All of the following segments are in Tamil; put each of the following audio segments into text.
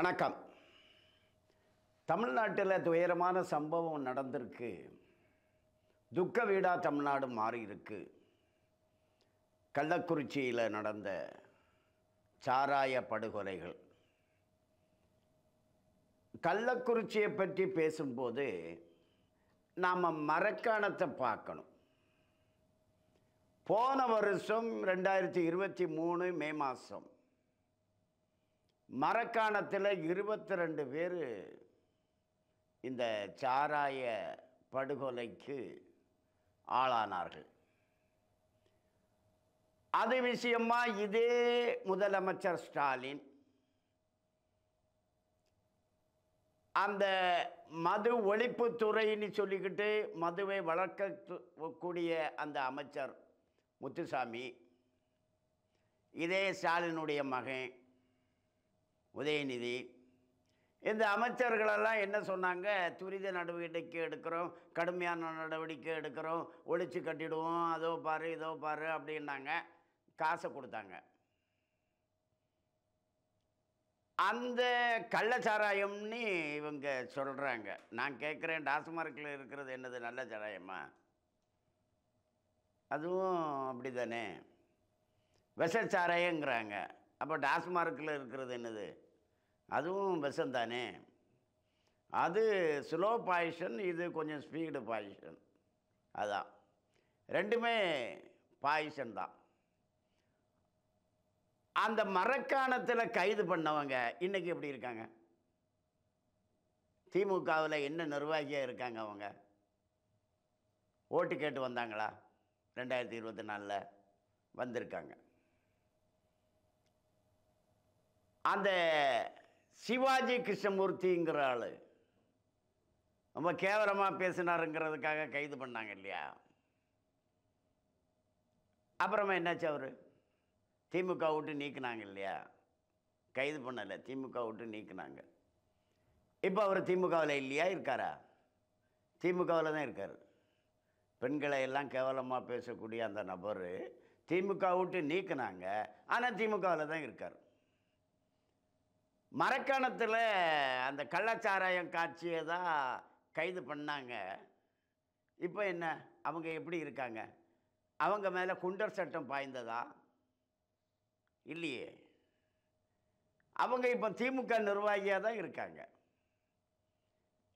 வணக்கம் தமிழ்நாட்டில் துயரமான சம்பவம் நடந்திருக்கு துக்க வீடாக தமிழ்நாடு மாறியிருக்கு கள்ளக்குறிச்சியில் நடந்த சாராய படுகொலைகள் கள்ளக்குறிச்சியை பற்றி பேசும்போது நாம் மரக்காணத்தை பார்க்கணும் போன வருஷம் ரெண்டாயிரத்தி இருபத்தி மூணு மே மாதம் மரக்காணத்தில் இருபத்தி ரெண்டு பேர் இந்த சாராய படுகொலைக்கு ஆளானார்கள் அது விஷயமா இதே முதலமைச்சர் ஸ்டாலின் அந்த மது ஒழிப்புத்துறைன்னு சொல்லிக்கிட்டு மதுவை வளர்க்கக்கூடிய அந்த அமைச்சர் முத்துசாமி இதே ஸ்டாலினுடைய மகன் உதயநிதி இந்த அமைச்சர்களெல்லாம் என்ன சொன்னாங்க துரித நடவடிக்கை எடுக்கிறோம் கடுமையான நடவடிக்கை எடுக்கிறோம் ஒழிச்சு கட்டிடுவோம் அதோ பாரு இதோ பாரு அப்படின்னாங்க காசை கொடுத்தாங்க அந்த கள்ளச்சாராயம்னு இவங்க சொல்கிறாங்க நான் கேட்குறேன் டாஸ்மார்க்கில் இருக்கிறது என்னது நல்ல சாராயமா அதுவும் அப்படி தானே விஷச்சாராயங்கிறாங்க அப்போ டாஸ்மார்க்கில் இருக்கிறது என்னது அதுவும் விஷம் தானே அது ஸ்லோ பாய்ஷன் இது கொஞ்சம் ஸ்பீடு பாய்ஷன் அதான் ரெண்டுமே பாய்ஷன் தான் அந்த மரக்காணத்தில் கைது பண்ணவங்க இன்றைக்கி எப்படி இருக்காங்க திமுகவில் என்ன நிர்வாகியாக இருக்காங்க அவங்க ஓட்டு கேட்டு வந்தாங்களா ரெண்டாயிரத்தி இருபத்தி நாலில் வந்திருக்காங்க அந்த சிவாஜி கிருஷ்ணமூர்த்திங்கிற ஆள் ரொம்ப கேவலமாக பேசினாருங்கிறதுக்காக கைது பண்ணாங்க இல்லையா அப்புறமா என்னாச்சு அவர் திமுக விட்டு நீக்கினாங்க இல்லையா கைது பண்ணலை திமுக விட்டு நீக்கினாங்க இப்போ அவர் திமுகவில் இல்லையா இருக்காரா திமுகவில் தான் இருக்கார் பெண்களை எல்லாம் கேவலமாக பேசக்கூடிய அந்த நபர் திமுக விட்டு நீக்கினாங்க ஆனால் திமுகவில் தான் இருக்கார் மரக்காணத்தில் அந்த கள்ளச்சாராயம் காட்சியை தான் கைது பண்ணாங்க இப்போ என்ன அவங்க எப்படி இருக்காங்க அவங்க மேலே குண்டர் சட்டம் பாய்ந்ததா இல்லையே அவங்க இப்போ திமுக நிர்வாகியாக தான் இருக்காங்க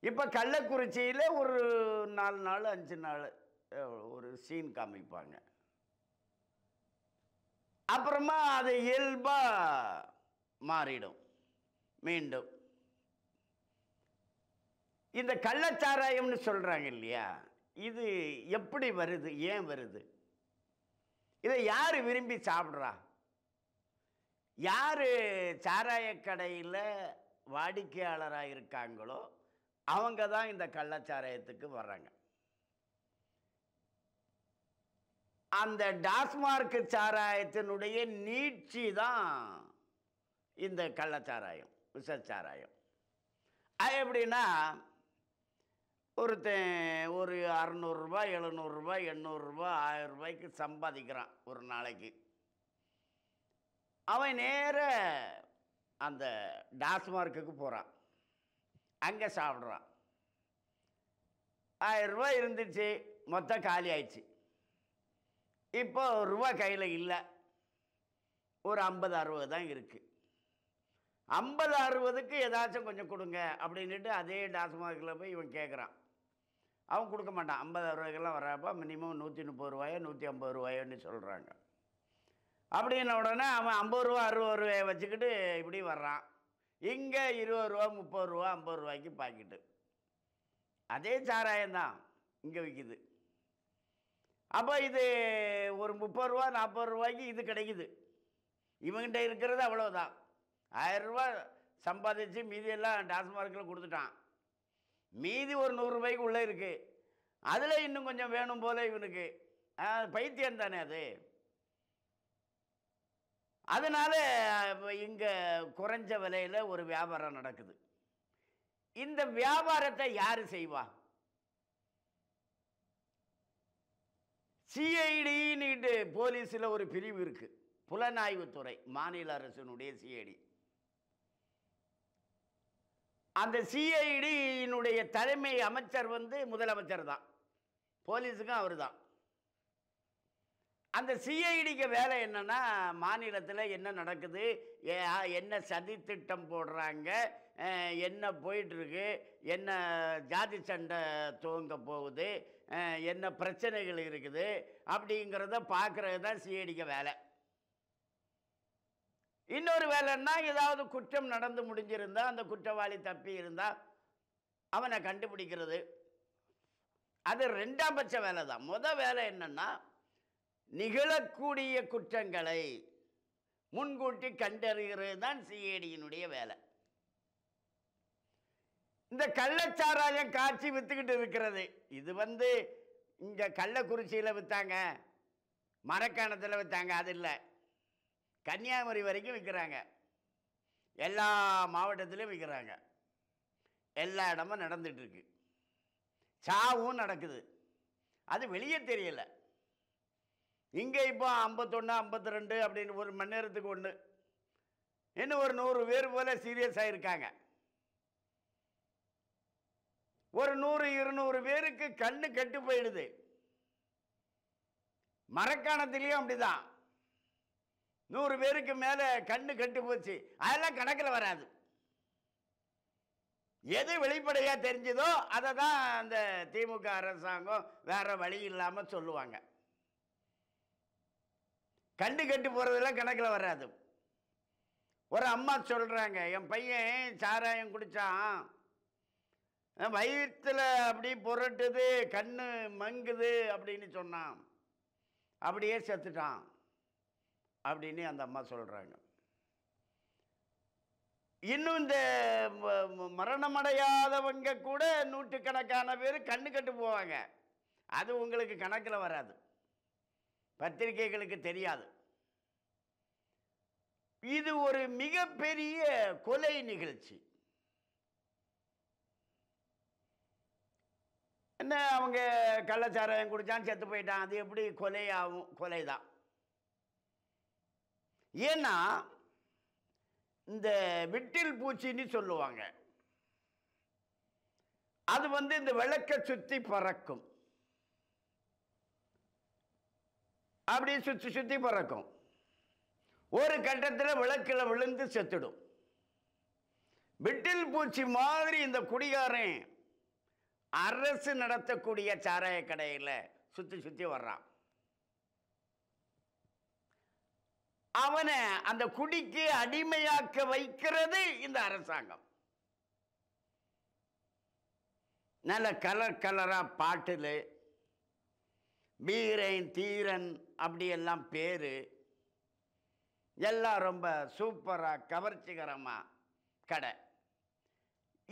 இப்போ கள்ளக்குறிச்சியில் ஒரு நாலு நாள் அஞ்சு நாள் ஒரு சீன் காமிப்பாங்க அப்புறமா அது இயல்பாக மாறிடும் மீண்டும் இந்த கள்ளச்சாராயம்னு சொல்கிறாங்க இல்லையா இது எப்படி வருது ஏன் வருது இதை யார் விரும்பி சாப்பிட்றா யார் சாராயக்கடையில் வாடிக்கையாளராக இருக்காங்களோ அவங்க தான் இந்த கள்ளச்சாராயத்துக்கு வர்றாங்க அந்த டாஸ்மார்க் சாராயத்தினுடைய நீட்சி தான் இந்த கள்ளச்சாராயம் சாராயம் அது எப்படின்னா ஒருத்தன் ஒரு அறநூறுரூபா எழுநூறுரூபா எண்ணூறுரூபா ஆயிரம் ரூபாய்க்கு சம்பாதிக்கிறான் ஒரு நாளைக்கு அவன் நேர அந்த டாஸ்மார்க்கு போகிறான் அங்கே சாப்பிட்றான் ஆயிரரூபா இருந்துச்சு மொத்தம் காலி ஆயிடுச்சு இப்போ ரூபா கையில் இல்லை ஒரு ஐம்பது அறுபது தான் இருக்குது ஐம்பது அறுபதுக்கு ஏதாச்சும் கொஞ்சம் கொடுங்க அப்படின்ட்டு அதே டாஸ்மார்க்கில் போய் இவன் கேட்குறான் அவன் கொடுக்க மாட்டான் ஐம்பது அறுபதுக்கெல்லாம் வர்றப்போ மினிமம் நூற்றி முப்பது ரூபாயோ நூற்றி ஐம்பது ரூபாயோன்னு சொல்கிறாங்க அப்படின்ன உடனே அவன் ஐம்பது ரூபா அறுபது ரூபாயை வச்சுக்கிட்டு இப்படி வர்றான் இங்கே இருபது ரூபா முப்பது ரூபா ஐம்பது ரூபாய்க்கு பாக்கெட்டு அதே சாராயம்தான் இங்கே விற்கிது அப்போ இது ஒரு முப்பது ரூபா நாற்பது ரூபாய்க்கு இது கிடைக்குது இவங்ககிட்ட இருக்கிறது அவ்வளோதான் ஆயிரம் ரூபா சம்பாதிச்சு மீதியெல்லாம் டாஸ்மார்க்கில் கொடுத்துட்டான் மீதி ஒரு நூறுரூபாய்க்கு உள்ளே இருக்குது அதில் இன்னும் கொஞ்சம் வேணும் போல இவனுக்கு பைத்தியம் தானே அது அதனால் இங்கே குறைஞ்ச விலையில் ஒரு வியாபாரம் நடக்குது இந்த வியாபாரத்தை யார் செய்வா சிஐடின்னு போலீஸில் ஒரு பிரிவு இருக்குது புலனாய்வுத்துறை மாநில அரசினுடைய சிஐடி அந்த சிஐடியினுடைய தலைமை அமைச்சர் வந்து முதலமைச்சர் தான் போலீஸுக்கும் அவர் தான் அந்த சிஐடிக்கு வேலை என்னென்னா மாநிலத்தில் என்ன நடக்குது என்ன சதி திட்டம் போடுறாங்க என்ன போயிட்டுருக்கு என்ன ஜாதி சண்டை துவங்க போகுது என்ன பிரச்சனைகள் இருக்குது அப்படிங்கிறத பார்க்குறது தான் சிஐடிக்கு வேலை இன்னொரு வேலைன்னா ஏதாவது குற்றம் நடந்து முடிஞ்சிருந்தால் அந்த குற்றவாளி தப்பி இருந்தால் அவனை கண்டுபிடிக்கிறது அது ரெண்டாம் பட்ச வேலை தான் முதல் வேலை என்னென்னா நிகழக்கூடிய குற்றங்களை முன்கூட்டி கண்டறிகிறது தான் சிஏடியினுடைய வேலை இந்த கள்ளச்சாராயம் காட்சி விற்றுக்கிட்டு இருக்கிறது இது வந்து இங்கே கள்ளக்குறிச்சியில் விற்றாங்க மரக்காணத்தில் விற்றாங்க அது இல்லை கன்னியாகுமரி வரைக்கும் விற்கிறாங்க எல்லா மாவட்டத்திலையும் விற்கிறாங்க எல்லா இடமும் நடந்துகிட்ருக்கு சாவும் நடக்குது அது வெளியே தெரியலை இங்கே இப்போ ஐம்பத்தொன்று ஐம்பத்தி ரெண்டு அப்படின்னு ஒரு மணி நேரத்துக்கு ஒன்று இன்னும் ஒரு நூறு பேர் போல் சீரியஸ் ஆகிருக்காங்க ஒரு நூறு இருநூறு பேருக்கு கண்ணு கெட்டு போயிடுது மரக்காணத்திலையும் அப்படிதான் நூறு பேருக்கு மேலே கண்ணு கட்டு போச்சு அதெல்லாம் கணக்கில் வராது எது வெளிப்படையாக தெரிஞ்சதோ அதை தான் அந்த திமுக அரசாங்கம் வேறு வழி இல்லாமல் சொல்லுவாங்க கண்டு கட்டு போகிறதெல்லாம் கணக்கில் வராது ஒரு அம்மா சொல்கிறாங்க என் பையன் சாராயம் குடித்தான் வயிற்றில் அப்படி புரட்டுது கண்ணு மங்குது அப்படின்னு சொன்னான் அப்படியே செத்துட்டான் அப்படின்னு அந்த அம்மா சொல்கிறாங்க இன்னும் இந்த மரணமடையாதவங்க கூட நூற்றுக்கணக்கான பேர் கண்ணு கட்டு போவாங்க அது உங்களுக்கு கணக்கில் வராது பத்திரிகைகளுக்கு தெரியாது இது ஒரு மிகப்பெரிய கொலை நிகழ்ச்சி என்ன அவங்க கள்ளச்சாரம் குடித்தான் செத்து போயிட்டான் அது எப்படி கொலை ஆகும் கொலை தான் ஏன்னா இந்த விட்டில் பூச்சின்னு சொல்லுவாங்க அது வந்து இந்த விளக்க சுற்றி பறக்கும் அப்படியே சுற்றி சுற்றி பறக்கும் ஒரு கட்டத்தில் விளக்கில் விழுந்து செத்துடும் விட்டில் பூச்சி மாதிரி இந்த குடிகாரன் அரசு நடத்தக்கூடிய சாராய கடையில் சுற்றி சுற்றி வர்றான் அவனை அந்த குடிக்கு அடிமையாக்க வைக்கிறது இந்த அரசாங்கம் நல்ல கலர் கலராக பாட்டில் வீரன் தீரன் அப்படியெல்லாம் பேர் எல்லாம் ரொம்ப சூப்பராக கவர்ச்சிகரமாக கடை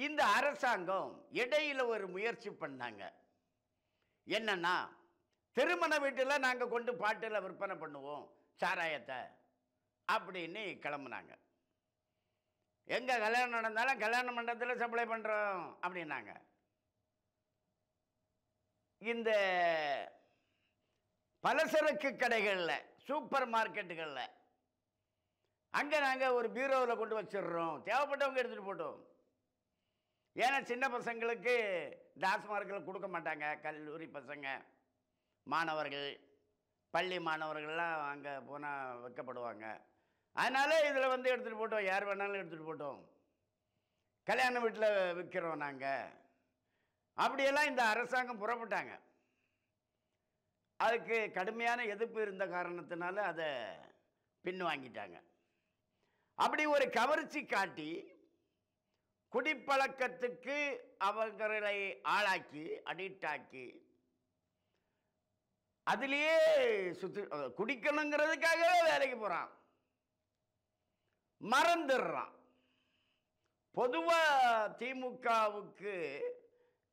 இந்த அரசாங்கம் இடையில் ஒரு முயற்சி பண்ணாங்க என்னன்னா திருமண வீட்டில் நாங்கள் கொண்டு பாட்டில் விற்பனை பண்ணுவோம் சாராயத்தை அப்படின்னு கிளம்புனாங்க எங்கே கல்யாணம் நடந்தாலும் கல்யாண மண்டபத்தில் சப்ளை பண்ணுறோம் அப்படின்னாங்க இந்த பலசரக்கு கடைகளில் சூப்பர் மார்க்கெட்டுகளில் அங்கே நாங்கள் ஒரு பீரோவில் கொண்டு வச்சிடுறோம் தேவைப்பட்டவங்க எடுத்துகிட்டு போட்டோம் ஏன்னா சின்ன பசங்களுக்கு மார்க்கில் கொடுக்க மாட்டாங்க கல்லூரி பசங்க மாணவர்கள் பள்ளி மாணவர்கள்லாம் அங்கே போனால் வைக்கப்படுவாங்க அதனால் இதில் வந்து எடுத்துகிட்டு போட்டோம் யார் வேணாலும் எடுத்துகிட்டு போட்டோம் கல்யாண வீட்டில் விற்கிறோம் நாங்கள் அப்படியெல்லாம் இந்த அரசாங்கம் புறப்பட்டாங்க அதுக்கு கடுமையான எதிர்ப்பு இருந்த காரணத்தினால அதை பின் வாங்கிட்டாங்க அப்படி ஒரு கவர்ச்சி காட்டி குடிப்பழக்கத்துக்கு அவர்களை ஆளாக்கி அடிக்ட் ஆக்கி அதுலேயே சுத்து குடிக்கணுங்கிறதுக்காகவே வேலைக்கு போகிறான் மறந்துடுறான் பொதுவாக திமுகவுக்கு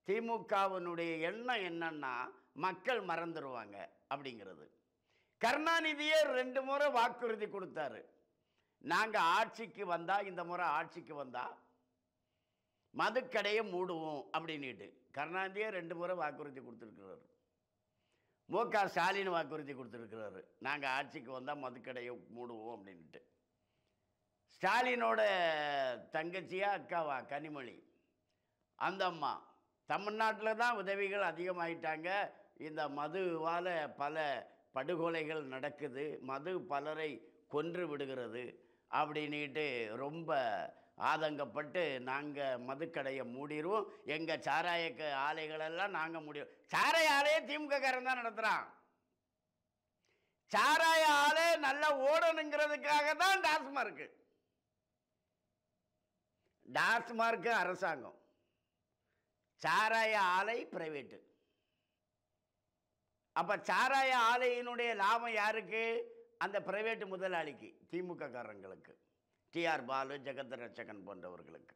திமுகவினுடைய எண்ணம் என்னன்னா மக்கள் மறந்துடுவாங்க அப்படிங்கிறது கருணாநிதியே ரெண்டு முறை வாக்குறுதி கொடுத்தாரு நாங்கள் ஆட்சிக்கு வந்தால் இந்த முறை ஆட்சிக்கு வந்தால் மதுக்கடையை மூடுவோம் அப்படின்ட்டு கருணாநிதியே ரெண்டு முறை வாக்குறுதி கொடுத்துருக்கிறார் மு க ஸ்டாலின் வாக்குறுதி கொடுத்துருக்கிறாரு நாங்கள் ஆட்சிக்கு வந்தால் மதுக்கடையை மூடுவோம் அப்படின்ட்டு ஸ்டாலினோட தங்கச்சியாக அக்காவா கனிமொழி அந்த அம்மா தமிழ்நாட்டில் தான் உதவிகள் அதிகமாகிட்டாங்க இந்த மதுவால் பல படுகொலைகள் நடக்குது மது பலரை கொன்று விடுகிறது அப்படின்ட்டு ரொம்ப ஆதங்கப்பட்டு நாங்கள் மதுக்கடையை மூடிடுவோம் எங்கள் சாராய ஆலைகளெல்லாம் நாங்கள் மூடிடுவோம் சாராய ஆலையை திமுககாரன் தான் நடத்துகிறான் சாராய ஆலை நல்லா ஓடணுங்கிறதுக்காக தான் இருக்குது டாஸ்மார்க் அரசாங்கம் சாராய ஆலை பிரைவேட்டு அப்போ சாராய ஆலையினுடைய லாபம் யாருக்கு அந்த பிரைவேட் முதலாளிக்கு திமுககாரங்களுக்கு டிஆர் பாலு ஜெகத் ரச்சகன் போன்றவர்களுக்கு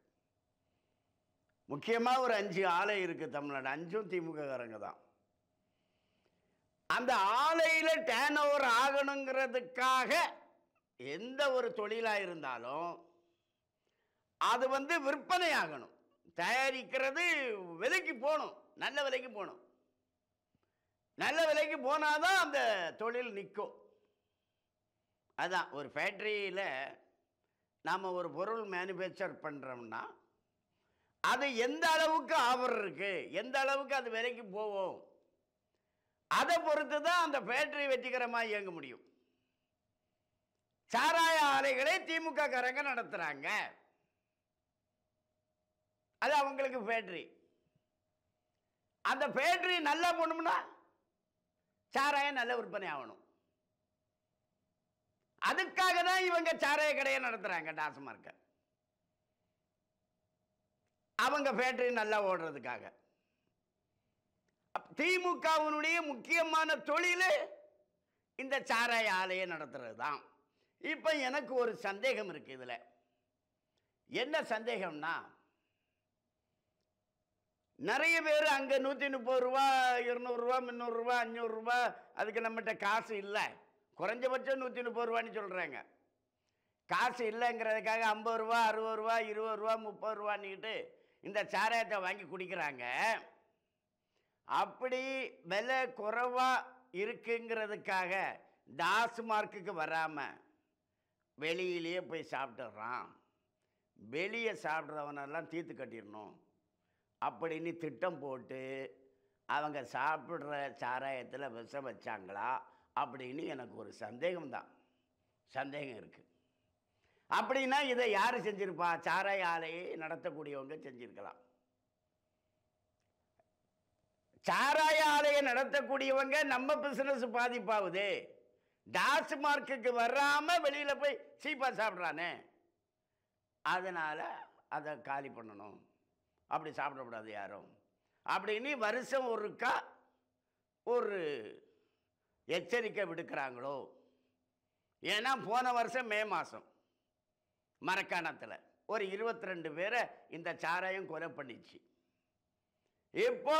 முக்கியமாக ஒரு அஞ்சு ஆலை இருக்குது தமிழ்நாடு அஞ்சும் திமுககாரங்க தான் அந்த ஆலையில் டேன் ஓவர் ஆகணுங்கிறதுக்காக எந்த ஒரு தொழிலாக இருந்தாலும் அது வந்து விற்பனை ஆகணும் தயாரிக்கிறது விலைக்கு போகணும் நல்ல விலைக்கு போகணும் நல்ல விலைக்கு போனாதான் அந்த தொழில் நிற்கும் அதான் ஒரு ஃபேக்ட்ரியில் நாம் ஒரு பொருள் மேனுஃபேக்சர் பண்ணுறோம்னா அது எந்த அளவுக்கு ஆஃபர் இருக்குது எந்த அளவுக்கு அது விலைக்கு போவோம் அதை பொறுத்து தான் அந்த ஃபேக்ட்ரி வெற்றிகரமாக இயங்க முடியும் சாராய ஆலைகளை திமுக காரங்க நடத்துகிறாங்க அது அவங்களுக்கு ஃபேக்ட்ரி அந்த ஃபேக்ட்ரி நல்லா போனோம்னா சாராயம் நல்ல விற்பனை ஆகணும் அதுக்காக தான் இவங்க சாராய கடையை நடத்துகிறாங்க டாஸ்மார்க்க அவங்க ஃபேக்டரி நல்லா ஓடுறதுக்காக திமுகவினுடைய முக்கியமான தொழில் இந்த சாராய ஆலையை நடத்துறது தான் இப்போ எனக்கு ஒரு சந்தேகம் இருக்குது இதில் என்ன சந்தேகம்னா நிறைய பேர் அங்கே நூற்றி முப்பது ரூபா இருநூறுரூவா முந்நூறுரூவா அஞ்சூறுரூவா அதுக்கு நம்மகிட்ட காசு இல்லை குறைஞ்சபட்சம் நூற்றி முப்பது ரூபான்னு சொல்கிறாங்க காசு இல்லைங்கிறதுக்காக ஐம்பது ரூபா அறுபது ரூபா இருபது ரூபா முப்பது ரூபான்னுக்கிட்டு இந்த சாராயத்தை வாங்கி குடிக்கிறாங்க அப்படி விலை குறைவாக இருக்குங்கிறதுக்காக மார்க்குக்கு வராமல் வெளியிலேயே போய் சாப்பிட்டுறான் வெளியே சாப்பிட்றவனெல்லாம் தீர்த்து கட்டிடணும் அப்படின்னு திட்டம் போட்டு அவங்க சாப்பிட்ற சாராயத்தில் விஷம் வச்சாங்களா அப்படின்னு எனக்கு ஒரு சந்தேகம்தான் சந்தேகம் இருக்குது அப்படின்னா இதை யார் செஞ்சுருப்பா சாராய ஆலையை நடத்தக்கூடியவங்க செஞ்சுருக்கலாம் சாராய ஆலையை நடத்தக்கூடியவங்க நம்ம பிஸ்னஸ் பாதிப்பாகுது டாஸ் மார்க்குக்கு வராமல் வெளியில் போய் சீப்பாக சாப்பிட்றானே அதனால் அதை காலி பண்ணணும் அப்படி சாப்பிடக்கூடாது யாரும் அப்படின்னு வருஷம் ஒருக்கா ஒரு எச்சரிக்கை விடுக்கிறாங்களோ ஏன்னா போன வருஷம் மே மாதம் மரக்காணத்தில் ஒரு இருபத்தி ரெண்டு பேரை இந்த சாராயம் கொலை பண்ணிச்சு இப்போ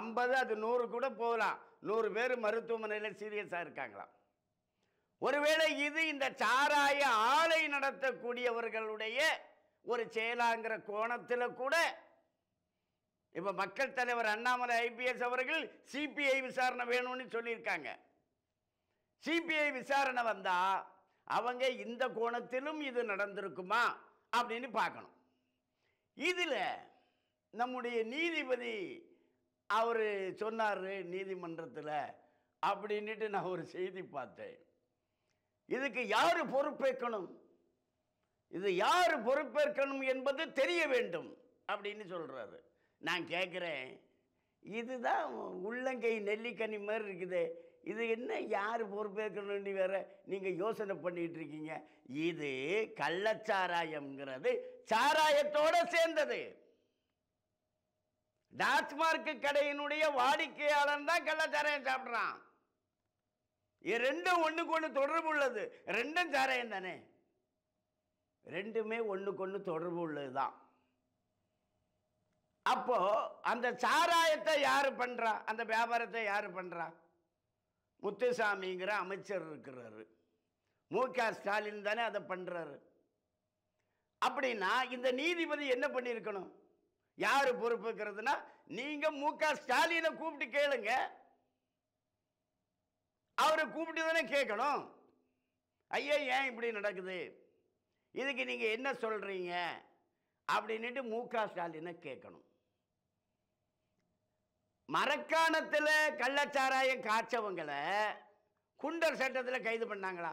ஐம்பது அது நூறு கூட போகலாம் நூறு பேர் மருத்துவமனையில் சீரியஸாக இருக்காங்களாம் ஒருவேளை இது இந்த சாராய ஆலை நடத்தக்கூடியவர்களுடைய ஒரு செயலாங்கிற கோணத்தில் கூட இப்போ மக்கள் தலைவர் அண்ணாமலை ஐபிஎஸ் அவர்கள் சிபிஐ விசாரணை வேணும்னு சொல்லியிருக்காங்க சிபிஐ விசாரணை வந்தால் அவங்க இந்த கோணத்திலும் இது நடந்திருக்குமா அப்படின்னு பார்க்கணும் இதில் நம்முடைய நீதிபதி அவர் சொன்னார் நீதிமன்றத்தில் அப்படின்ட்டு நான் ஒரு செய்தி பார்த்தேன் இதுக்கு யார் பொறுப்பேற்கணும் இது யார் பொறுப்பேற்கணும் என்பது தெரிய வேண்டும் அப்படின்னு சொல்கிறாரு நான் கேட்குறேன் இதுதான் உள்ளங்கை நெல்லிக்கனி மாதிரி இருக்குது இது என்ன யார் பொறுப்பேற்கணும்னு வேற நீங்கள் யோசனை பண்ணிகிட்டு இருக்கீங்க இது கள்ளச்சாராயம்ங்கிறது சாராயத்தோட சேர்ந்தது டாஸ்மார்க் கடையினுடைய வாடிக்கையாளர் தான் கள்ளச்சாராயம் சாப்பிட்றான் ரெண்டும் ஒன்றுக்கு ஒன்று தொடர்பு உள்ளது ரெண்டும் சாராயம் தானே ரெண்டுமே ஒன்றுக்கு ஒன்று தொடர்பு உள்ளது தான் அப்போ அந்த சாராயத்தை யார் பண்ணுறா அந்த வியாபாரத்தை யார் பண்ணுறா முத்துசாமிங்கிற அமைச்சர் இருக்கிறாரு மு க ஸ்டாலின் தானே அதை பண்ணுறாரு அப்படின்னா இந்த நீதிபதி என்ன பண்ணியிருக்கணும் யார் பொறுப்புக்கிறதுனா நீங்கள் மு க ஸ்டாலினை கூப்பிட்டு கேளுங்க அவரை கூப்பிட்டு தானே கேட்கணும் ஐயா ஏன் இப்படி நடக்குது இதுக்கு நீங்கள் என்ன சொல்கிறீங்க அப்படின்ட்டு மு க ஸ்டாலினை கேட்கணும் மரக்காணத்தில் கள்ளச்சாராயம் காய்ச்சவங்களை குண்டர் சட்டத்தில் கைது பண்ணாங்களா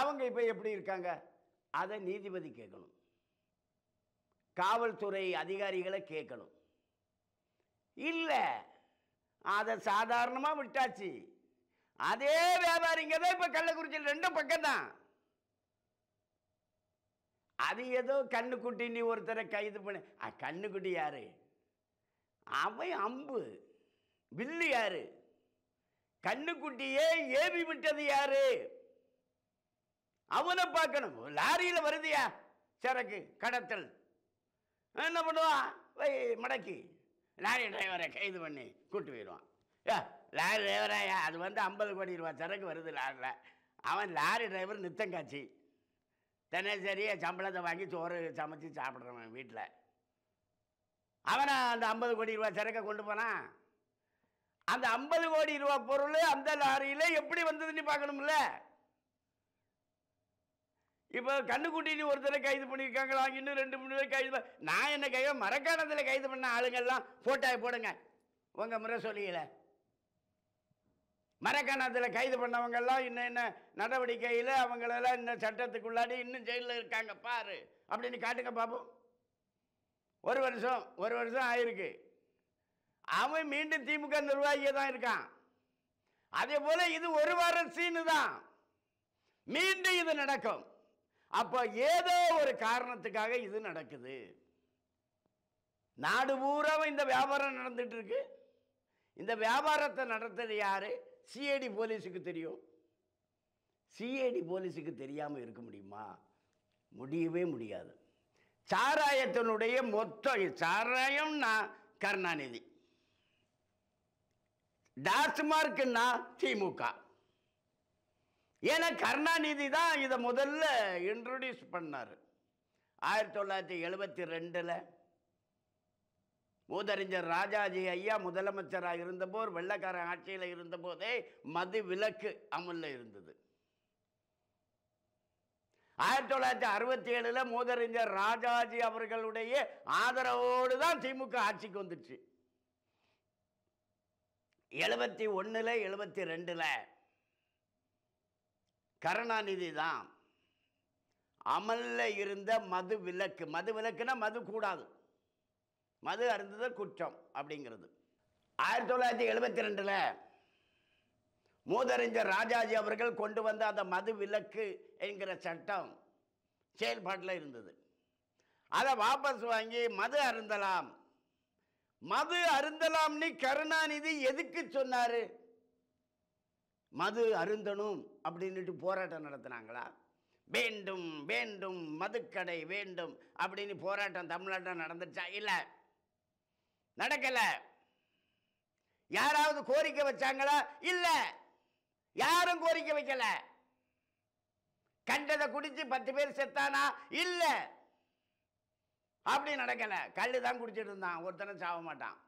அவங்க இப்போ எப்படி இருக்காங்க அதை நீதிபதி கேட்கணும் காவல்துறை அதிகாரிகளை கேட்கணும் இல்லை அதை சாதாரணமாக விட்டாச்சு அதே வியாபாரிங்க தான் இப்போ கள்ளக்குறிச்சியில் ரெண்டும் பக்கம் தான் அது ஏதோ கண்ணுக்குட்டி நீ ஒருத்தரை கைது பண்ண கண்ணுக்குட்டி யாரு அவன் அம்பு வில்லு யாரு கண்ணுக்குட்டியே ஏவி விட்டது யாரு அவனை பார்க்கணும் லாரியில் வருதியா சரக்கு கடத்தல் என்ன பண்ணுவான் வை மடக்கி லாரி டிரைவரை கைது பண்ணி கூட்டு போயிடுவான் ஏ லாரி டிரைவரா அது வந்து ஐம்பது கோடி ரூபா சரக்கு வருது லாரியில் அவன் லாரி டிரைவர் நித்தங்காட்சி தினசரியாக சம்பளத்தை வாங்கி சோறு சமைச்சு சாப்பிட்றவன் வீட்டில் அவனை அந்த ஐம்பது கோடி ரூபா சரக்கை கொண்டு போனான் அந்த ஐம்பது கோடி ரூபா பொருள் அந்த லாரியில் எப்படி வந்ததுன்னு பார்க்கணும்ல இப்போ கண்ணுக்குட்டின்னு ஒருத்தரை கைது பண்ணியிருக்காங்களா இன்னும் ரெண்டு மூணு பேர் கைது நான் என்ன கையோ மரக்காணத்தில் கைது பண்ண ஆளுங்கள்லாம் போட்டாய் போடுங்க உங்கள் முறை சொல்லியில மரக்காணத்தில் கைது பண்ணவங்கெல்லாம் இன்னும் என்ன நடவடிக்கையில் அவங்களெல்லாம் இன்னும் சட்டத்துக்குள்ளாடி இன்னும் ஜெயிலில் இருக்காங்க பாரு அப்படின்னு காட்டுங்க பாபு ஒரு வருஷம் ஒரு வருஷம் ஆயிருக்கு அவன் மீண்டும் திமுக நிர்வாகியாக தான் இருக்கான் அதே போல் இது ஒரு வாரம் சீனு தான் மீண்டும் இது நடக்கும் அப்போ ஏதோ ஒரு காரணத்துக்காக இது நடக்குது நாடு பூராவும் இந்த வியாபாரம் நடந்துட்டு இருக்கு இந்த வியாபாரத்தை நடத்துறது யார் சிஐடி போலீஸுக்கு தெரியும் சிஐடி போலீஸுக்கு தெரியாமல் இருக்க முடியுமா முடியவே முடியாது சாராயத்தினுடைய மொத்த சாராயம்னா கருணாநிதி டாஸ்மார்க்குன்னா திமுக ஏன்னா கருணாநிதி தான் இதை முதல்ல இன்ட்ரடியூஸ் பண்ணார் ஆயிரத்தி தொள்ளாயிரத்தி எழுபத்தி ரெண்டில் மூதறிஞர் ராஜாஜி ஐயா முதலமைச்சராக இருந்தபோது வெள்ளக்காரன் ஆட்சியில் இருந்தபோதே மது விலக்கு அமலில் இருந்தது ஆயிரத்தி தொள்ளாயிரத்தி அறுபத்தி ஏழில் மூதறிஞர் ராஜாஜி அவர்களுடைய ஆதரவோடு தான் திமுக ஆட்சிக்கு வந்துடுச்சு எழுபத்தி ஒன்றில் எழுபத்தி ரெண்டில் கருணாநிதி தான் அமலில் இருந்த மது விலக்கு மது விலக்குனா மது கூடாது மது அருந்தது குற்றம் அப்படிங்கிறது ஆயிரத்தி தொள்ளாயிரத்தி எழுபத்தி ரெண்டில் மூதறிஞர் ராஜாஜி அவர்கள் கொண்டு வந்த அந்த மது விலக்கு என்கிற சட்டம் செயல்பாட்டில் இருந்தது அதை வாபஸ் வாங்கி மது அருந்தலாம் மது அருந்தலாம்னு கருணாநிதி எதுக்கு சொன்னார் மது அருந்தணும் அப்படின்னுட்டு போராட்டம் நடத்தினாங்களா வேண்டும் வேண்டும் மதுக்கடை வேண்டும் அப்படின்னு போராட்டம் தமிழ்நாட்டில் நடந்துச்சா இல்லை நடக்கலை யாராவது கோரிக்கை வச்சாங்களா இல்லை யாரும் கோரிக்கை வைக்கல கண்டதை குடிச்சு பத்து பேர் செத்தானா இல்லை அப்படி நடக்கல கல் தான் குடிச்சிட்டு இருந்தான் ஒருத்தனை சாக மாட்டான்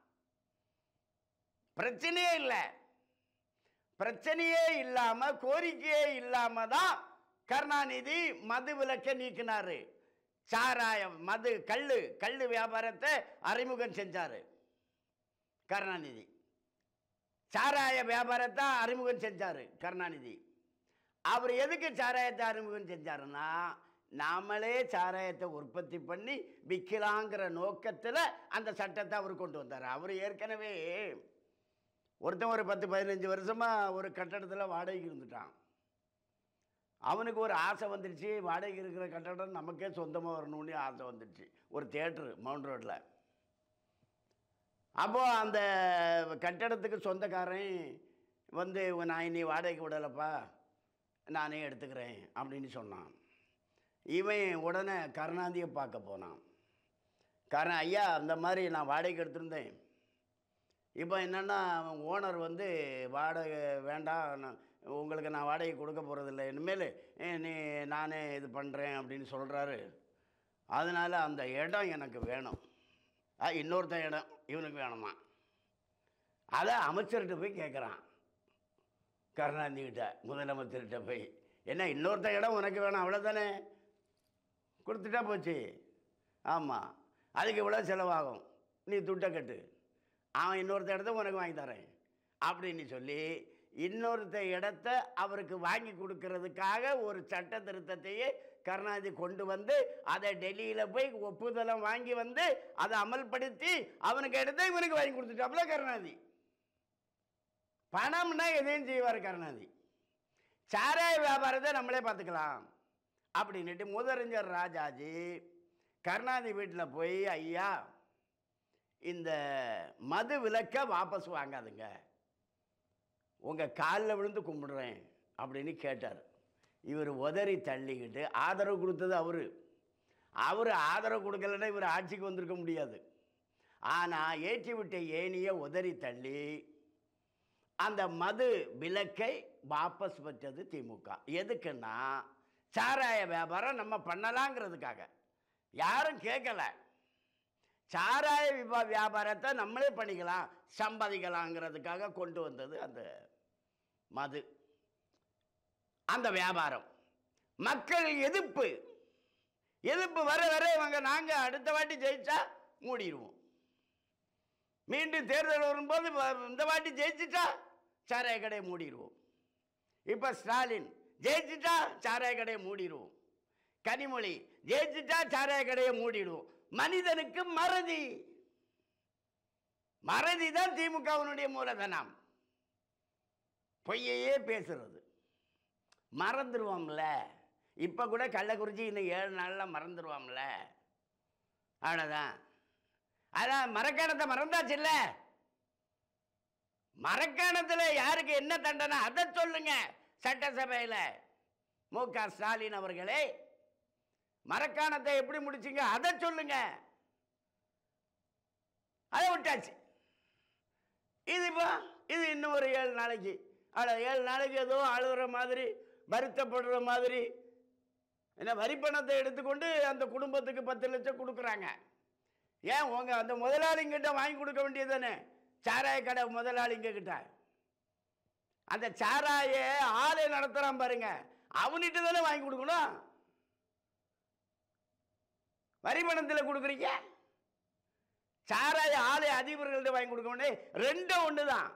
பிரச்சனையே இல்லை பிரச்சனையே இல்லாமல் கோரிக்கையே இல்லாமல் தான் கருணாநிதி மது விளக்க நீக்கினார் சாராயம் மது கல் கல் வியாபாரத்தை அறிமுகம் செஞ்சார் கருணாநிதி சாராய வியாபாரத்தை அறிமுகம் செஞ்சார் கருணாநிதி அவர் எதுக்கு சாராயத்தை அறிமுகம் செஞ்சாருன்னா நாமளே சாராயத்தை உற்பத்தி பண்ணி விற்கலாங்கிற நோக்கத்தில் அந்த சட்டத்தை அவர் கொண்டு வந்தார் அவர் ஏற்கனவே ஒருத்தன் ஒரு பத்து பதினஞ்சு வருஷமாக ஒரு கட்டடத்தில் வாடகைக்கு இருந்துட்டான் அவனுக்கு ஒரு ஆசை வந்துடுச்சு வாடகைக்கு இருக்கிற கட்டடம் நமக்கே சொந்தமாக வரணும்னு ஆசை வந்துடுச்சு ஒரு தேட்ரு மவுண்ட் ரோட்டில் அப்போது அந்த கட்டடத்துக்கு சொந்தக்காரன் வந்து நான் இனி வாடகைக்கு விடலப்பா நானே எடுத்துக்கிறேன் அப்படின்னு சொன்னான் இவன் உடனே கருணாந்தியை பார்க்க போனான் காரணம் ஐயா அந்த மாதிரி நான் வாடகைக்கு எடுத்திருந்தேன் இப்போ என்னென்னா ஓனர் வந்து வாடகை வேண்டாம் உங்களுக்கு நான் வாடகை கொடுக்க போகிறதில்ல இனிமேல் நீ நானே இது பண்ணுறேன் அப்படின்னு சொல்கிறாரு அதனால் அந்த இடம் எனக்கு வேணும் அது இன்னொருத்தன் இடம் இவனுக்கு வேணுமா அதை அமைச்சர்கிட்ட போய் கேட்குறான் கருணாநிதிக்கிட்ட முதலமைச்சர்கிட்ட போய் என்ன இன்னொருத்த இடம் உனக்கு வேணும் அவ்வளோதானே கொடுத்துட்டா போச்சு ஆமாம் அதுக்கு இவ்வளோ செலவாகும் நீ துட்டை கட்டு அவன் இன்னொருத்த இடத்த உனக்கு வாங்கி தரேன் அப்படின்னு சொல்லி இன்னொருத்த இடத்த அவருக்கு வாங்கி கொடுக்கறதுக்காக ஒரு சட்ட திருத்தத்தையே கருணாநிதி கொண்டு வந்து அதை டெல்லியில் போய் ஒப்புதலம் வாங்கி வந்து அதை அமல்படுத்தி அவனுக்கு எடுத்து இவனுக்கு வாங்கி கொடுத்துட்டாப்புல கருணாநிதி பணம்னா எதையும் செய்வார் கருணாநிதி சாராய வியாபாரத்தை நம்மளே பார்த்துக்கலாம் அப்படின்ட்டு முதறிஞர் ராஜாஜி கருணாநிதி வீட்டில் போய் ஐயா இந்த மது விலக்கை வாபஸ் வாங்காதுங்க உங்கள் காலில் விழுந்து கும்பிடுறேன் அப்படின்னு கேட்டார் இவர் உதறி தள்ளிக்கிட்டு ஆதரவு கொடுத்தது அவர் அவர் ஆதரவு கொடுக்கலன்னா இவர் ஆட்சிக்கு வந்திருக்க முடியாது ஆனால் ஏற்றி விட்ட ஏனியை உதறி தள்ளி அந்த மது விலக்கை வாபஸ் பெற்றது திமுக எதுக்குன்னா சாராய வியாபாரம் நம்ம பண்ணலாங்கிறதுக்காக யாரும் கேட்கலை சாராய விபா வியாபாரத்தை நம்மளே பண்ணிக்கலாம் சம்பாதிக்கலாங்கிறதுக்காக கொண்டு வந்தது அந்த மது அந்த வியாபாரம் மக்கள் எதிர்ப்பு எதிர்ப்பு வர வர இவங்க நாங்கள் அடுத்த வாட்டி ஜெயிச்சா மூடிடுவோம் மீண்டும் தேர்தல் வரும்போது இந்த வாட்டி ஜெயிச்சிட்டா சாராய கடையை மூடிடுவோம் இப்போ ஸ்டாலின் ஜெயிச்சிட்டா சாராய கடையை மூடிடுவோம் கனிமொழி ஜெயிச்சிட்டா சாராய கடையை மூடிடுவோம் மனிதனுக்கு மறதி மறதி தான் திமுகவினுடைய மூலதனம் பொய்யையே பேசுறது மறந்துடுவோம்ல இப்போ கூட கள்ளக்குறிச்சி இன்னும் ஏழு நாளில் மறந்துடுவோம்ல அவ்வளோதான் அதான் மரக்காணத்தை மறந்தாச்சு இல்லை மரக்காணத்தில் யாருக்கு என்ன தண்டனை அதை சொல்லுங்க சட்டசபையில் மு க ஸ்டாலின் அவர்களே மரக்காணத்தை எப்படி முடிச்சிங்க அதை சொல்லுங்க அதை விட்டாச்சு இது இப்போ இது இன்னும் ஒரு ஏழு நாளைக்கு அவ்வளோ ஏழு நாளைக்கு எதுவும் அழுகிற மாதிரி வருத்தப்படுற மாதிரி என்ன வரி பணத்தை எடுத்துக்கொண்டு அந்த குடும்பத்துக்கு பத்து லட்சம் கொடுக்குறாங்க ஏன் உங்கள் அந்த முதலாளிங்கிட்ட வாங்கி கொடுக்க வேண்டியது தானே சாராய கடை முதலாளிங்க கிட்ட அந்த சாராய ஆலை நடத்துகிறான் பாருங்க அவன்கிட்ட தானே வாங்கி கொடுக்கணும் வரி பணத்தில் கொடுக்குறீங்க சாராய ஆலை அதிபர்கள்ட்ட வாங்கி கொடுக்க வேண்டிய ரெண்டும் ஒன்று தான்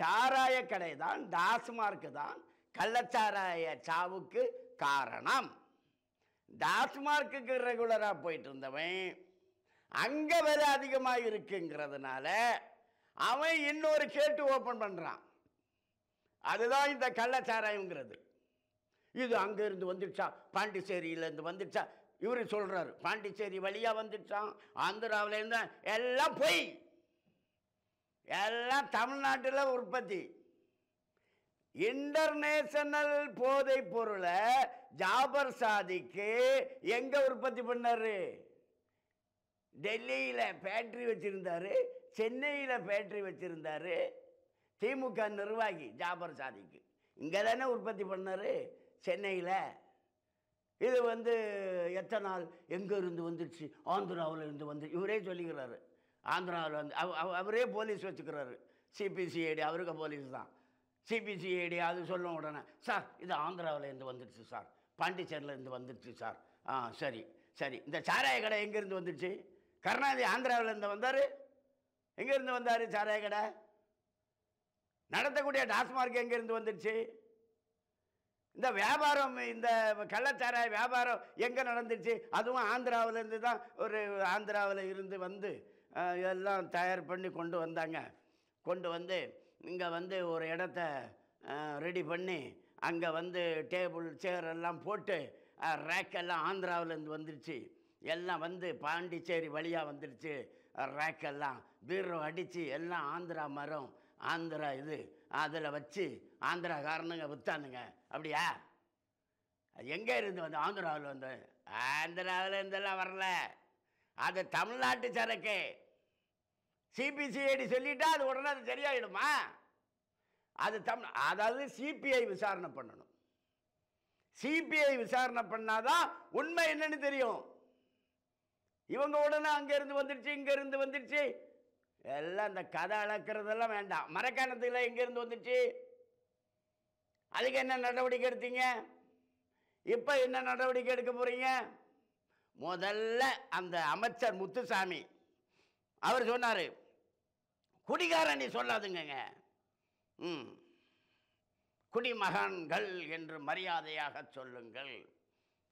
சாராய கடை தான் டாஸ்மார்க்கு தான் கள்ளச்சாராய சாவுக்கு காரணம் டாஸ்மார்க்குக்கு ரெகுலராக போயிட்டு இருந்தவன் அங்கே விலை அதிகமாக இருக்குங்கிறதுனால அவன் இன்னொரு கேட்டு ஓப்பன் பண்ணுறான் அதுதான் இந்த கள்ளச்சாராயங்கிறது இது அங்கேருந்து வந்துடுச்சா பாண்டிச்சேரியிலேருந்து வந்துடுச்சா இவர் சொல்கிறாரு பாண்டிச்சேரி வழியாக வந்துடுச்சான் ஆந்திராவிலேருந்து எல்லாம் போய் எல்லாம் தமிழ்நாட்டில் உற்பத்தி இன்டர்நேஷனல் போதை பொருளை ஜாபர் சாதிக்கு எங்கே உற்பத்தி பண்ணார் டெல்லியில் ஃபேக்ட்ரி வச்சுருந்தார் சென்னையில் ஃபேக்ட்ரி வச்சுருந்தார் திமுக நிர்வாகி ஜாபர் சாதிக்கு இங்கே தானே உற்பத்தி பண்ணார் சென்னையில் இது வந்து எத்தனை நாள் இருந்து வந்துடுச்சு ஆந்திராவில் இருந்து வந்து இவரே சொல்லிக்கிறாரு ஆந்திராவில் வந்து அவ அவரே போலீஸ் வச்சுக்கிறாரு சிபிசிஐடி அவருக்கு போலீஸ் தான் சிபிசிஐடி அது சொல்லும் உடனே சார் இது ஆந்திராவிலேருந்து வந்துடுச்சு சார் பாண்டிச்சேரியிலேருந்து வந்துடுச்சு சார் ஆ சரி சரி இந்த சாராய கடை எங்கேருந்து வந்துடுச்சு கருணாநிதி ஆந்திராவிலேருந்து வந்தார் எங்கேருந்து வந்தார் சாராய கடை நடத்தக்கூடிய டாஸ்மார்க் எங்கேருந்து வந்துடுச்சு இந்த வியாபாரம் இந்த கள்ளச்சாராய வியாபாரம் எங்கே நடந்துச்சு அதுவும் ஆந்திராவிலேருந்து தான் ஒரு ஆந்திராவில் இருந்து வந்து எல்லாம் தயார் பண்ணி கொண்டு வந்தாங்க கொண்டு வந்து இங்கே வந்து ஒரு இடத்த ரெடி பண்ணி அங்கே வந்து டேபிள் சேர் எல்லாம் போட்டு ரேக்கெல்லாம் ஆந்திராவிலேருந்து வந்துருச்சு எல்லாம் வந்து பாண்டிச்சேரி வழியாக வந்துருச்சு ரேக்கெல்லாம் பீரோ அடித்து எல்லாம் ஆந்திரா மரம் ஆந்திரா இது அதில் வச்சு ஆந்திரா காரணங்க விற்றானுங்க அப்படியா எங்கே இருந்து வந்து ஆந்திராவில் வந்து ஆந்திராவில் இருந்தெல்லாம் வரல அது தமிழ்நாட்டு சரக்கு சிபிசிஐடி சொல்லிட்டா அது உடனே அது சரியாயிடுமா அது தம் அதாவது சிபிஐ விசாரணை பண்ணணும் சிபிஐ விசாரணை பண்ணாதான் உண்மை என்னன்னு தெரியும் இவங்க உடனே அங்கேருந்து வந்துடுச்சு இங்கேருந்து வந்துடுச்சு எல்லாம் இந்த கதை அளக்கிறதெல்லாம் வேண்டாம் மரக்காணத்தில் எங்கேருந்து வந்துடுச்சு அதுக்கு என்ன நடவடிக்கை எடுத்தீங்க இப்போ என்ன நடவடிக்கை எடுக்க போகிறீங்க முதல்ல அந்த அமைச்சர் முத்துசாமி அவர் சொன்னார் குடிகாரனை சொல்லாதுங்க ம் குடிமகான்கள் என்று மரியாதையாக சொல்லுங்கள்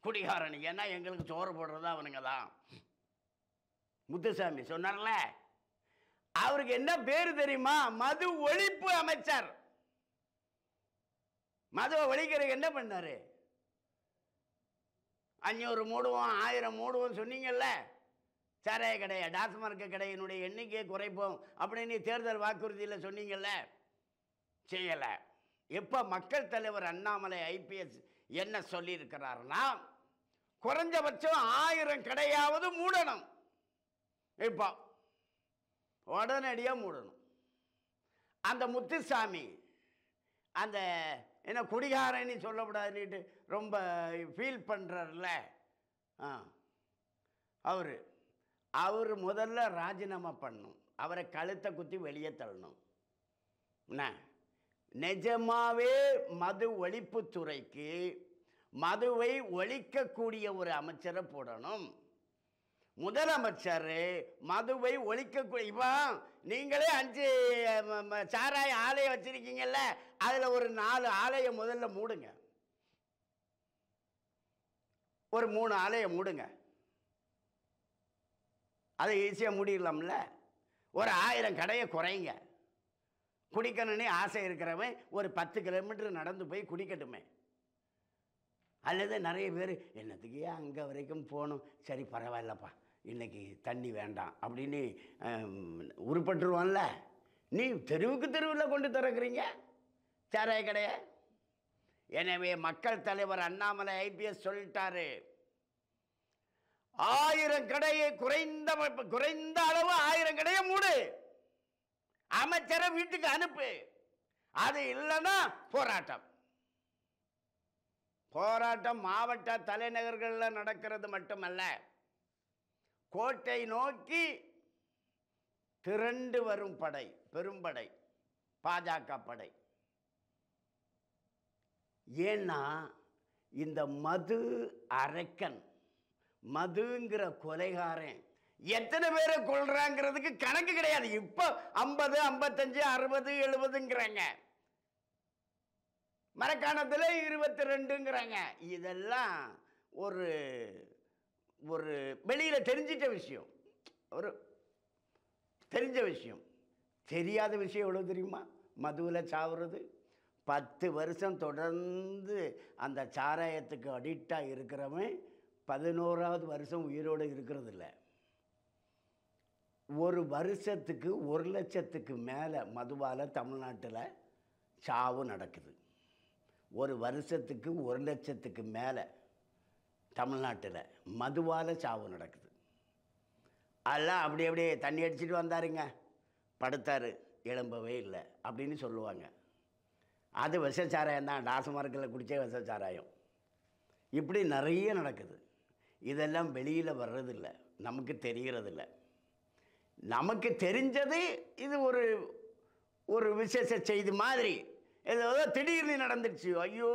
குடிகாரன் ஏன்னா எங்களுக்கு சோறு போடுறது அவனுங்க தான் முத்துசாமி சொன்னார்ல அவருக்கு என்ன பேர் தெரியுமா மது ஒழிப்பு அமைச்சர் மது ஒழிக்கிறதுக்கு என்ன பண்ணார் அஞ்சூறு மூடுவோம் ஆயிரம் மூடுவோம் சொன்னீங்கல்ல சாராய கடையை டாஸ்மார்க்கு கடையினுடைய எண்ணிக்கையை குறைப்போம் அப்படின்னு தேர்தல் வாக்குறுதியில் சொன்னீங்கல்ல செய்யலை எப்போ மக்கள் தலைவர் அண்ணாமலை ஐபிஎஸ் என்ன சொல்லியிருக்கிறாருன்னா குறைஞ்சபட்சம் ஆயிரம் கடையாவது மூடணும் இப்போ உடனடியாக மூடணும் அந்த முத்துசாமி அந்த என்ன குடிகாரன்னு சொல்லக்கூடாதுன்னுட்டு ரொம்ப ஃபீல் பண்ணுறார்ல ஆ அவர் அவர் முதல்ல ராஜினாமா பண்ணும் அவரை கழுத்தை குத்தி வெளியே தள்ளணும் என்ன நிஜமாவே மது ஒழிப்புத்துறைக்கு மதுவை ஒழிக்கக்கூடிய ஒரு அமைச்சரை போடணும் முதலமைச்சர் மதுவை ஒழிக்கக்கூடிய இப்போ நீங்களே அஞ்சு சாராய ஆலையை வச்சிருக்கீங்கல்ல அதில் ஒரு நாலு ஆலையை முதல்ல மூடுங்க ஒரு மூணு ஆலையை மூடுங்க அதை ஈஸியாக முடியலாம்ல ஒரு ஆயிரம் கடையை குறைங்க குடிக்கணும்னே ஆசை இருக்கிறவன் ஒரு பத்து கிலோமீட்டர் நடந்து போய் குடிக்கட்டுமே அல்லது நிறைய பேர் என்னத்துக்கே அங்கே வரைக்கும் போகணும் சரி பரவாயில்லப்பா இன்றைக்கி தண்ணி வேண்டாம் அப்படின்னு உருப்பட்டுருவான்ல நீ தெருவுக்கு தெருவில் கொண்டு திறக்கிறீங்க சாராய கடையை எனவே மக்கள் தலைவர் அண்ணாமலை ஐபிஎஸ் சொல்லிட்டாரு ஆயிரம் கடையை குறைந்த குறைந்த அளவு ஆயிரம் கடையை மூடு அமைச்சரை வீட்டுக்கு அனுப்பு அது இல்லைன்னா போராட்டம் போராட்டம் மாவட்ட தலைநகர்களில் நடக்கிறது மட்டுமல்ல கோட்டை நோக்கி திரண்டு வரும் படை பெரும்படை பாஜக படை ஏன்னா இந்த மது அரக்கன் மதுங்கிற கொலைகாரன் எத்தனை பேரை கொள்றாங்கிறதுக்கு கணக்கு கிடையாது இப்போ ஐம்பது ஐம்பத்தஞ்சு அறுபது எழுபதுங்கிறாங்க மரக்காணத்தில் இருபத்தி ரெண்டுங்கிறாங்க இதெல்லாம் ஒரு ஒரு வெளியில் தெரிஞ்சிட்ட விஷயம் ஒரு தெரிஞ்ச விஷயம் தெரியாத விஷயம் எவ்வளோ தெரியுமா மதுவில் சாவுறது பத்து வருஷம் தொடர்ந்து அந்த சாராயத்துக்கு அடிக்டாக இருக்கிறவன் பதினோராவது வருஷம் உயிரோடு இருக்கிறதில்ல ஒரு வருஷத்துக்கு ஒரு லட்சத்துக்கு மேலே மதுவால் தமிழ்நாட்டில் சாவு நடக்குது ஒரு வருஷத்துக்கு ஒரு லட்சத்துக்கு மேலே தமிழ்நாட்டில் மதுவால் சாவு நடக்குது அதெல்லாம் அப்படி அப்படியே தண்ணி அடிச்சுட்டு வந்தாருங்க படுத்தார் எழும்பவே இல்லை அப்படின்னு சொல்லுவாங்க அது விஷச்சாராயம் தான் டாசமரத்தில் குடித்தே விஷச்சாராயம் இப்படி நிறைய நடக்குது இதெல்லாம் வெளியில் வர்றதில்ல நமக்கு தெரிகிறதில்ல நமக்கு தெரிஞ்சது இது ஒரு ஒரு விசேஷ செய்தி மாதிரி ஏதோ திடீர்னு நடந்துடுச்சு ஐயோ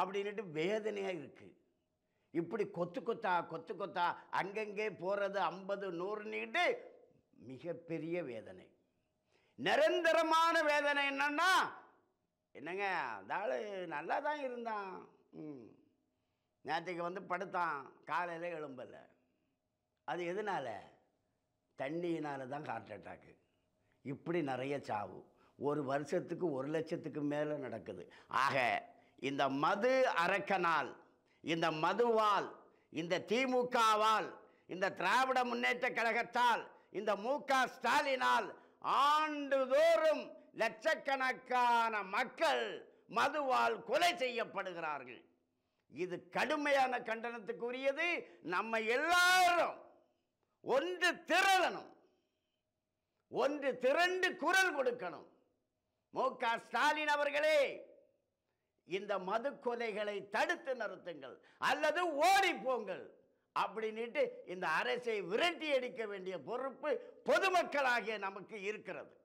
அப்படின்ட்டு வேதனையாக இருக்குது இப்படி கொத்து கொத்தா கொத்து கொத்தா அங்கங்கே போகிறது ஐம்பது நூறுன்னுக்கிட்டு மிகப்பெரிய வேதனை நிரந்தரமான வேதனை என்னன்னா என்னங்க அந்த ஆள் நல்லா தான் இருந்தான் ம் நேற்றுக்கு வந்து படுத்தான் காலையில் எழும்பல அது எதனால் தண்ணியினால் தான் ஹார்ட் அட்டாக்கு இப்படி நிறைய சாவு ஒரு வருஷத்துக்கு ஒரு லட்சத்துக்கு மேலே நடக்குது ஆக இந்த மது அரக்கனால் இந்த மதுவால் இந்த திமுகவால் இந்த திராவிட முன்னேற்ற கழகத்தால் இந்த மு க ஸ்டாலினால் ஆண்டுதோறும் லட்சக்கணக்கான மக்கள் மதுவால் கொலை செய்யப்படுகிறார்கள் இது கடுமையான கண்டனத்துக்குரியது நம்ம எல்லாரும் ஒன்று திரளணும் ஒன்று திரண்டு குரல் கொடுக்கணும் மு க ஸ்டாலின் அவர்களே இந்த மது கொலைகளை தடுத்து நிறுத்துங்கள் அல்லது ஓடி போங்கள் அப்படின்ட்டு இந்த அரசை விரட்டி அடிக்க வேண்டிய பொறுப்பு பொதுமக்களாகிய நமக்கு இருக்கிறது